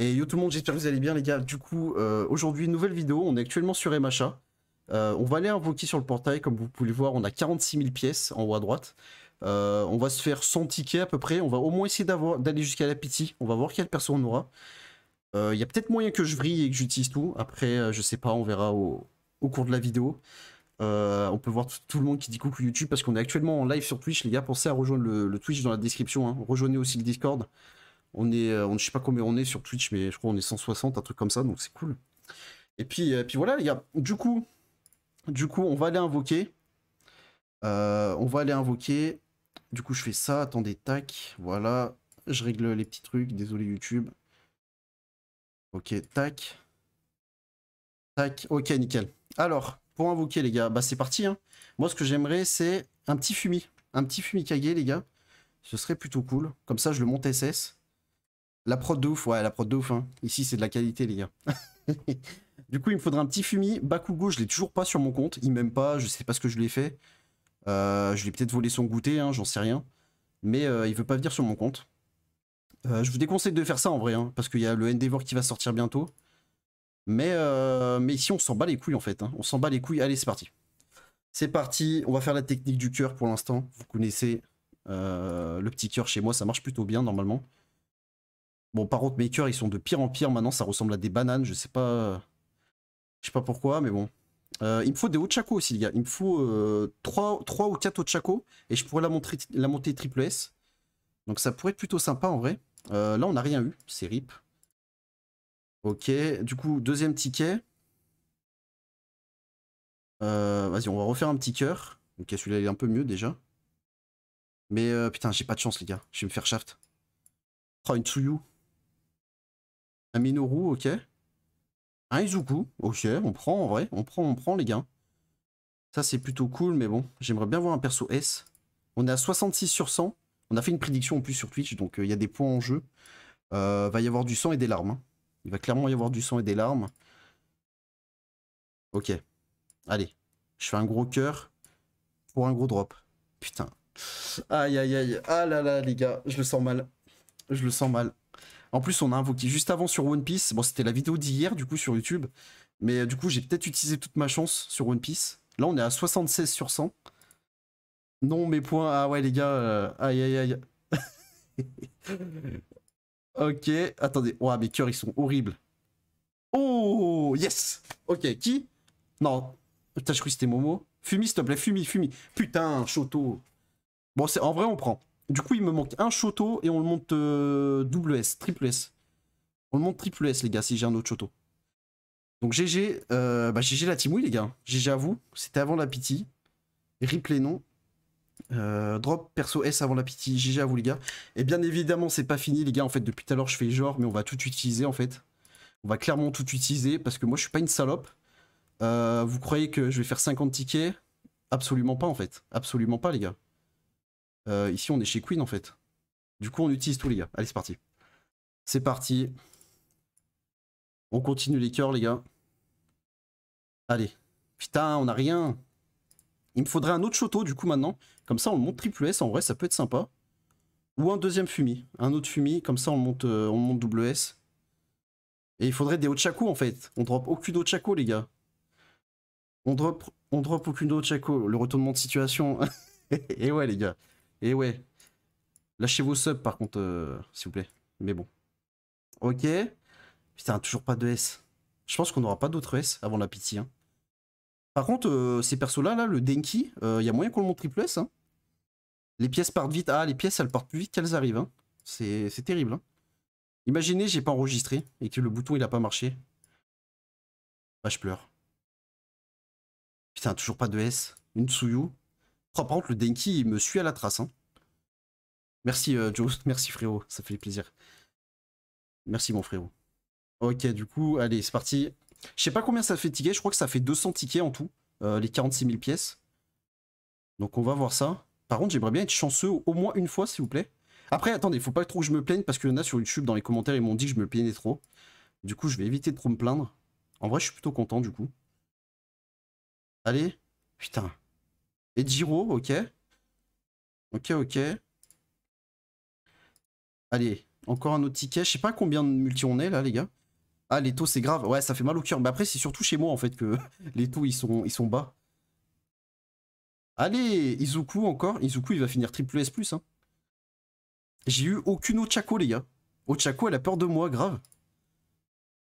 Et yo tout le monde, j'espère que vous allez bien les gars. Du coup, euh, aujourd'hui, nouvelle vidéo, on est actuellement sur MHA. Euh, on va aller invoquer sur le portail, comme vous pouvez le voir, on a 46 000 pièces en haut à droite. Euh, on va se faire 100 tickets à peu près, on va au moins essayer d'aller jusqu'à la pitié. On va voir quelle personne on aura. Il y a peut-être moyen que je vrille et que j'utilise tout. Après, je sais pas, on verra au, cours de la vidéo. on peut voir tout le monde qui dit coucou YouTube parce qu'on est actuellement en live sur Twitch. Les gars, pensez à rejoindre le, Twitch dans la description. Hein. Rejoignez aussi le Discord. On est, euh, on, ne sais pas combien on est sur Twitch, mais je crois on est 160, un truc comme ça, donc c'est cool. Et puis, et euh, puis voilà, les gars. Du coup, du coup, on va aller invoquer. Euh, on va aller invoquer. Du coup, je fais ça. Attendez, tac. Voilà. Je règle les petits trucs. Désolé, YouTube. Ok, tac. Tac. Ok, nickel. Alors, pour invoquer, les gars, bah c'est parti. Hein. Moi, ce que j'aimerais, c'est un petit fumi. Un petit cagué les gars. Ce serait plutôt cool. Comme ça, je le monte SS. La prod de ouf, ouais, la prod de ouf. Hein. Ici, c'est de la qualité, les gars. du coup, il me faudra un petit fumier, Bakugo, je l'ai toujours pas sur mon compte. Il m'aime pas, je sais pas ce que je lui ai fait. Euh, je lui ai peut-être volé son goûter, hein, j'en sais rien. Mais il euh, il veut pas venir sur mon compte. Euh, je vous déconseille de faire ça en vrai, hein, parce qu'il y a le Endeavor qui va sortir bientôt. Mais, mais ici, on s'en bat les couilles en fait. On s'en bat les couilles. Allez, c'est parti. C'est parti. On va faire la technique du cœur pour l'instant. Vous connaissez le petit cœur chez moi, ça marche plutôt bien normalement. Bon, par contre, mes ils sont de pire en pire maintenant. Ça ressemble à des bananes. Je sais pas. Je sais pas pourquoi, mais bon. Euh, il me faut des Ochako aussi, les gars. Il me faut euh, 3, ou 4 Ochako. Et je pourrais la, montrer, la monter triple S. Donc ça pourrait être plutôt sympa en vrai. Euh, là, on n'a rien eu. C'est rip. Ok. Du coup, deuxième ticket. Euh, vas-y, on va refaire un petit cœur. Ok, celui-là, il est un peu mieux déjà. Mais putain, j'ai pas de chance, les gars. Je vais me faire shaft. Oh, une you. Un Minoru, ok. Un Izuku, ok, on prend en vrai, on prend, on prend les gars. Ça c'est plutôt cool, mais bon, j'aimerais bien voir un perso S. On est à 66 sur 100. On a fait une prédiction en plus sur Twitch, donc euh, il y a des points en jeu. Il euh, va y avoir du sang et des larmes. Hein. Il va clairement y avoir du sang et des larmes. Ok. Allez. Je fais un gros cœur pour un gros drop. Putain. Aïe, aïe, aïe. Ah là là, les gars, je le sens mal. Je le sens mal. En plus, on a invoqué juste avant sur One Piece. Bon, c'était la vidéo d'hier, du coup, sur YouTube. Mais euh, du coup, j'ai peut-être utilisé toute ma chance sur One Piece. Là, on est à 76 sur 100. Non, mes points. Ah ouais, les gars. Euh, aïe, aïe, aïe. ok, attendez. Ouah, mes cœurs, ils sont horribles. Oh, yes. Ok, qui Non. Putain, je crois que c'était Momo. Fumi, s'il te plaît, Fumi, Fumi. Putain, Choto. Bon, en vrai, on prend. Du coup, il me manque un château et on le monte euh, double S, triple S. On le monte triple S, les gars, si j'ai un autre choto. Donc GG, euh, bah, GG la oui, les gars. GG à vous. C'était avant la Pity. Rip non. Euh, drop perso S avant la pitié. GG à vous, les gars. Et bien évidemment, c'est pas fini, les gars. En fait, depuis tout à l'heure, je fais genre, mais on va tout utiliser, en fait. On va clairement tout utiliser parce que moi, je suis pas une salope. Euh, vous croyez que je vais faire 50 tickets Absolument pas, en fait. Absolument pas, les gars. Euh, ici, on est chez Queen en fait. Du coup, on utilise tous les gars. Allez, c'est parti. C'est parti. On continue les cœurs, les gars. Allez. Putain, on a rien. Il me faudrait un autre Choto, du coup, maintenant. Comme ça, on monte triple S. En vrai, ça peut être sympa. Ou un deuxième Fumi. Un autre Fumi. Comme ça, on monte, euh, on monte double S. Et il faudrait des Ochako, en fait. On drop aucune chaco les gars. On drop, on drop aucune chaco. Le retournement de situation. Et eh ouais, les gars. Et eh ouais. Lâchez vos subs par contre, euh, s'il vous plaît. Mais bon. Ok. Putain, toujours pas de S. Je pense qu'on n'aura pas d'autres S avant la pitié. Hein. Par contre, euh, ces persos-là, là, le Denki, il euh, y a moyen qu'on le montre triple S. Hein. Les pièces partent vite. Ah, les pièces, elles partent plus vite qu'elles arrivent. Hein. C'est terrible. Imaginez, j'ai pas enregistré et que le bouton, il a pas marché. Ah je pleure. Putain, toujours pas de S. Une Tsuyu. Oh, par contre, le Denki, me suit à la trace. Hein. Merci, Joost, euh, Joe. Merci, frérot. Ça fait plaisir. Merci, mon frérot. Ok, du coup, allez, c'est parti. Je sais pas combien ça fait ticket. Je crois que ça fait 200 tickets en tout. Euh, les 46 000 pièces. Donc, on va voir ça. Par contre, j'aimerais bien être chanceux au moins une fois, s'il vous plaît. Après, attendez, Il faut pas trop que je me plaigne parce qu'il y en a sur YouTube dans les commentaires, ils m'ont dit que je me plaignais trop. Du coup, je vais éviter de trop me plaindre. En vrai, je suis plutôt content du coup. Allez. Putain. Et Giro, ok. Ok, ok. Allez, encore un autre ticket. Je sais pas combien de multi on est là, les gars. Ah, les taux, c'est grave. Ouais, ça fait mal au cœur. Mais après, c'est surtout chez moi, en fait, que les taux, ils sont, ils sont bas. Allez, Izuku encore. Izuku, il va finir triple S+. Hein. J'ai eu aucune Ochako, les gars. Ochako, elle a peur de moi, grave.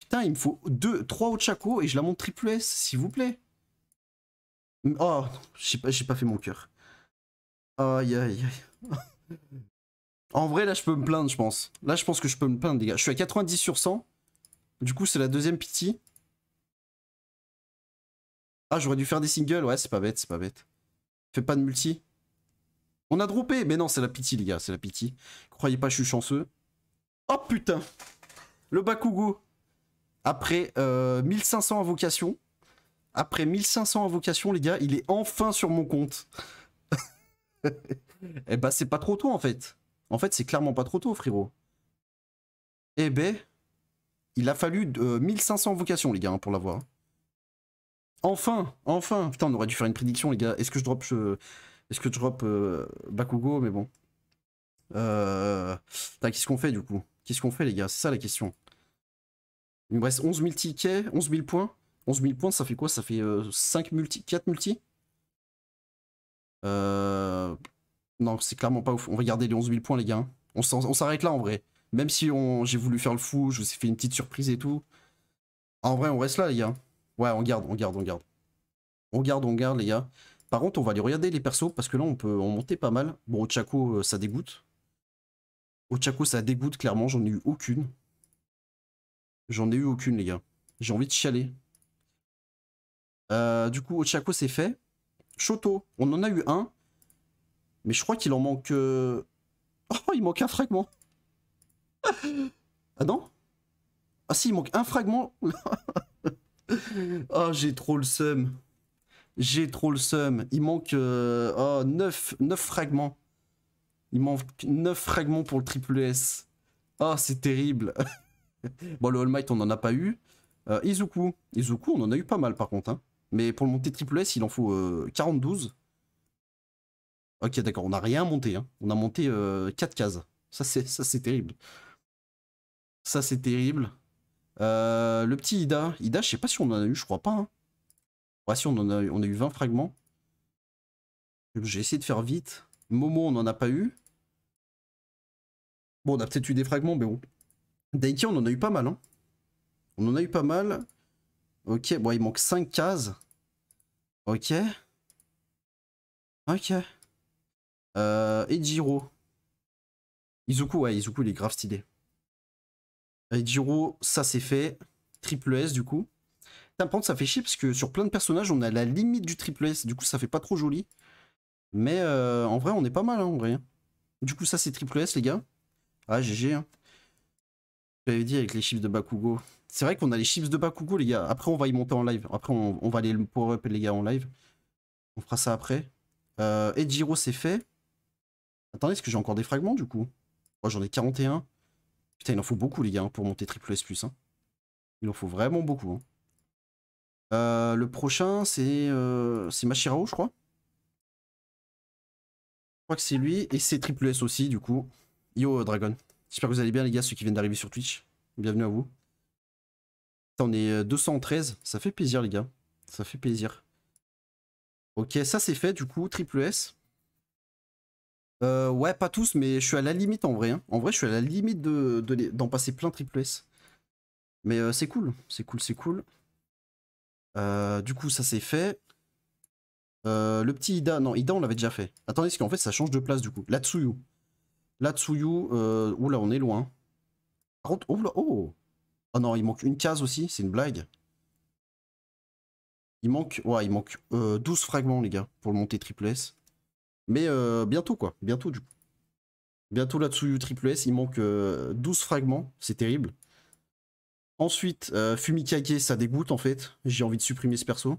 Putain, il me faut deux, 3 Ochako et je la monte triple S, s'il vous plaît. Oh, j'ai pas, fait mon cœur. Aïe aïe aïe. en vrai, là, je peux me plaindre, je pense. Là, je pense que je peux me plaindre, les gars. Je suis à 90 sur 100. Du coup, c'est la deuxième pity. Ah, j'aurais dû faire des singles. Ouais, c'est pas bête, c'est pas bête. Fais pas de multi. On a droppé. Mais non, c'est la pitié, les gars. C'est la pitié. Croyez pas, je suis chanceux. Oh putain. Le Bakugo. Après euh, 1500 invocations. Après 1500 invocations, les gars, il est enfin sur mon compte. eh ben, c'est pas trop tôt, en fait. En fait, c'est clairement pas trop tôt, frérot. Eh ben, il a fallu 1500 euh, invocations, les gars, hein, pour l'avoir. Enfin, enfin. Putain, on aurait dû faire une prédiction, les gars. Est-ce que je drop, est-ce que je drop euh, Bakugo, mais bon. Euh... Qu'est-ce qu'on fait du coup Qu'est-ce qu'on fait, les gars C'est ça la question. Il me reste 11 000 tickets, 11 000 points. 11 000 points, ça fait quoi Ça fait 5 euh, multi, 4 multi euh... Non, c'est clairement pas ouf. On va les 11 000 points, les gars. Hein. On s'arrête là, en vrai. Même si j'ai voulu faire le fou, je vous ai fait une petite surprise et tout. Ah, en vrai, on reste là, les gars. Ouais, on garde, on garde, on garde. On garde, on garde, les gars. Par contre, on va aller regarder les persos, parce que là, on peut en monter pas mal. Bon, Ochako, euh, ça dégoûte. Ochako, ça dégoûte, clairement. J'en ai eu aucune. J'en ai eu aucune, les gars. J'ai envie de chialer. Euh, du coup, Ochako, c'est fait. Shoto, on en a eu un. Mais je crois qu'il en manque... Euh, oh, il manque un fragment. ah non Ah si, il manque un fragment. oh, j'ai trop le seum. J'ai trop le seum. Il manque oh, 9, 9 fragments. Il manque 9 fragments pour le triple S. Ah, oh, c'est terrible. bon, le All Might, on n'en a pas eu. Euh, Izuku. Izuku, on en a eu pas mal par contre. Hein. Mais pour le monter triple S, il en faut 42. Euh, ok, d'accord, on n'a rien monté. Hein. On a monté 4 euh, cases. Ça, c'est terrible. Ça, c'est terrible. Euh, le petit Ida. Ida, je sais pas si on en a eu, je crois pas. Hein. Ouais, si, on en a, eu, on a eu 20 fragments. J'ai essayé de faire vite. Momo, on n'en a pas eu. Bon, on a peut-être eu des fragments, mais bon. Daiki, on en a eu pas mal. Hein. On en a eu pas mal. Ok, bon, il manque 5 cases. Ok. Ok. Euh, Ejiro. Izuku, ouais, Izuku, il est grave stylé. Ejiro, ça c'est fait. Triple S, du coup. Par contre, ça fait chier parce que sur plein de personnages, on a la limite du triple S. Du coup, ça fait pas trop joli. Mais euh, en vrai, on est pas mal, hein, en vrai. Du coup, ça c'est triple S, les gars. Ah, GG. Hein. Je l'avais dit avec les chiffres de Bakugo. C'est vrai qu'on a les chips de Bakugo, les gars. Après, on va y monter en live. Après, on, va aller le power-up, les gars, en live. On fera ça après. et euh, Jiro, c'est fait. Attendez, est-ce que j'ai encore des fragments, du coup Moi, oh, j'en ai 41. Putain, il en faut beaucoup, les gars, pour monter triple S+. Hein. Il en faut vraiment beaucoup. Hein. Euh, le prochain, euh, c'est Mashirao je crois. Je crois que c'est lui. Et c'est Triple S aussi, du coup. Yo, Dragon. J'espère que vous allez bien, les gars, ceux qui viennent d'arriver sur Twitch. Bienvenue à vous on est 213. Ça fait plaisir, les gars. Ça fait plaisir. Ok, ça c'est fait du coup, triple S. Euh, ouais, pas tous, mais je suis à la limite en vrai. Hein. En vrai, je suis à la limite d'en de, d'en passer plein triple S. Mais euh, c'est cool, c'est cool, c'est cool. Euh, du coup, ça c'est fait. le petit Ida, non, Ida on l'avait déjà fait. Attendez, parce qu'en fait ça change de place du coup. La Tsuyu. La Tsuyu, oula, on est loin. Par contre, oh Oh non, il manque une case aussi, c'est une blague. Il manque, ouais, il manque 12 euh, fragments, les gars, pour le monter triple S. Mais euh, bientôt, quoi. Bientôt, du coup. Bientôt là-dessous, triple S. Il manque 12 euh, fragments. C'est terrible. Ensuite, Fumikage, ça dégoûte, en fait. J'ai envie de supprimer ce perso.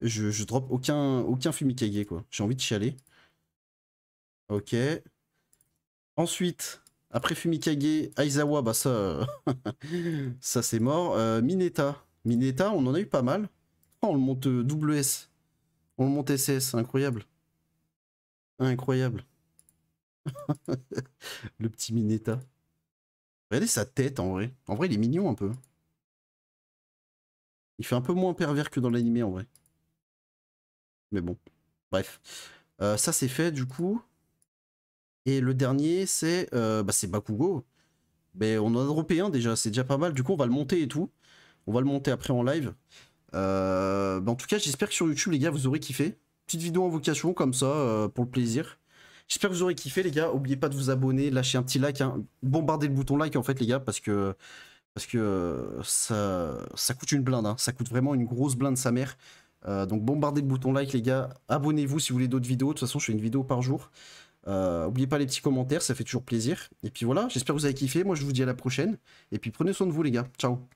Je, je drop aucun, aucun Fumikage, quoi. J'ai envie de chialer. Ok. Ensuite, après Fumikage, Aizawa, bah ça, ça c'est mort. Euh, Mineta. Mineta, on en a eu pas mal. Oh, on le monte euh, WS. On le monte SS, incroyable. Incroyable. le petit Mineta. Regardez sa tête en vrai. En vrai, il est mignon un peu. Il fait un peu moins pervers que dans l'animé en vrai. Mais bon, bref. Euh, ça c'est fait du coup. Et le dernier, euh, bah, c'est Bakugo. Mais on en a dropé un déjà, c'est déjà pas mal. Du coup, on va le monter et tout. On va le monter après en live. Euh, bah, en tout cas, j'espère que sur YouTube, les gars, vous aurez kiffé. Petite vidéo en vocation comme ça, euh, pour le plaisir. J'espère que vous aurez kiffé, les gars. N'oubliez pas de vous abonner, lâcher un petit like. Hein. Bombardez le bouton like, en fait, les gars, parce que, parce que ça, ça coûte une blinde. Hein. Ça coûte vraiment une grosse blinde, sa mère. donc bombardez le bouton like les gars, abonnez-vous si vous voulez d'autres vidéos, de toute façon je fais une vidéo par jour. Euh, oubliez pas les petits commentaires, ça fait toujours plaisir. Et puis voilà, j'espère que vous avez kiffé. Moi, je vous dis à la prochaine. Et puis prenez soin de vous, les gars. Ciao.